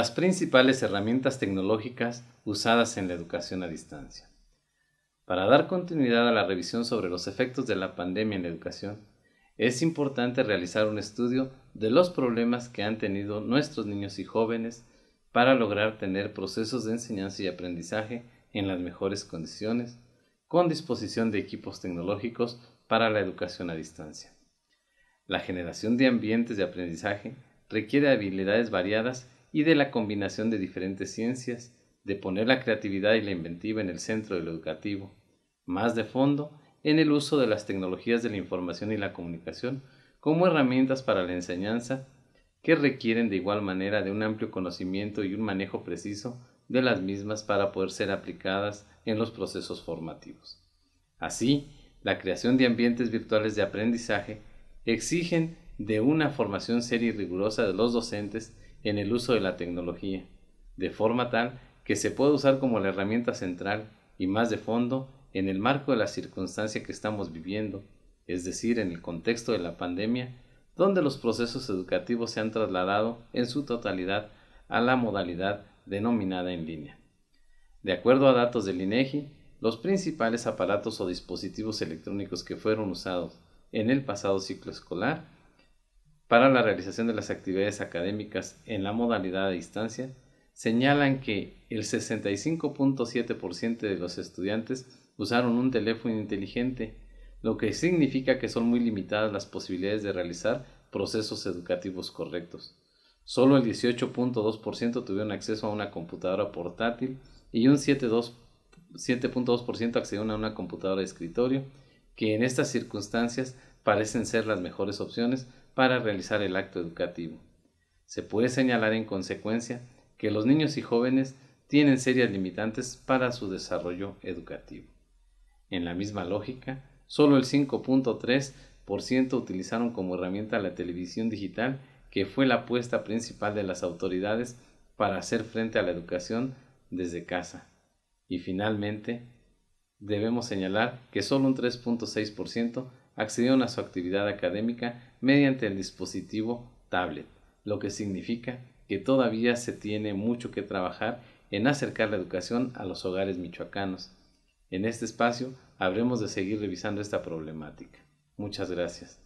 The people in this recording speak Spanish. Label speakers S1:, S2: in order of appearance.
S1: las principales herramientas tecnológicas usadas en la educación a distancia. Para dar continuidad a la revisión sobre los efectos de la pandemia en la educación, es importante realizar un estudio de los problemas que han tenido nuestros niños y jóvenes para lograr tener procesos de enseñanza y aprendizaje en las mejores condiciones, con disposición de equipos tecnológicos para la educación a distancia. La generación de ambientes de aprendizaje requiere habilidades variadas y de la combinación de diferentes ciencias, de poner la creatividad y la inventiva en el centro de lo educativo, más de fondo en el uso de las tecnologías de la información y la comunicación como herramientas para la enseñanza que requieren de igual manera de un amplio conocimiento y un manejo preciso de las mismas para poder ser aplicadas en los procesos formativos. Así, la creación de ambientes virtuales de aprendizaje exigen de una formación seria y rigurosa de los docentes en el uso de la tecnología, de forma tal que se pueda usar como la herramienta central y más de fondo en el marco de la circunstancia que estamos viviendo, es decir, en el contexto de la pandemia, donde los procesos educativos se han trasladado en su totalidad a la modalidad denominada en línea. De acuerdo a datos del INEGI, e los principales aparatos o dispositivos electrónicos que fueron usados en el pasado ciclo escolar para la realización de las actividades académicas en la modalidad de distancia señalan que el 65.7% de los estudiantes usaron un teléfono inteligente, lo que significa que son muy limitadas las posibilidades de realizar procesos educativos correctos. Solo el 18.2% tuvieron acceso a una computadora portátil y un 7.2% accedieron a una computadora de escritorio, que en estas circunstancias parecen ser las mejores opciones para realizar el acto educativo. Se puede señalar en consecuencia que los niños y jóvenes tienen serias limitantes para su desarrollo educativo. En la misma lógica, solo el 5.3% utilizaron como herramienta la televisión digital, que fue la apuesta principal de las autoridades para hacer frente a la educación desde casa. Y finalmente, debemos señalar que solo un 3.6% accedieron a su actividad académica mediante el dispositivo tablet, lo que significa que todavía se tiene mucho que trabajar en acercar la educación a los hogares michoacanos. En este espacio habremos de seguir revisando esta problemática. Muchas gracias.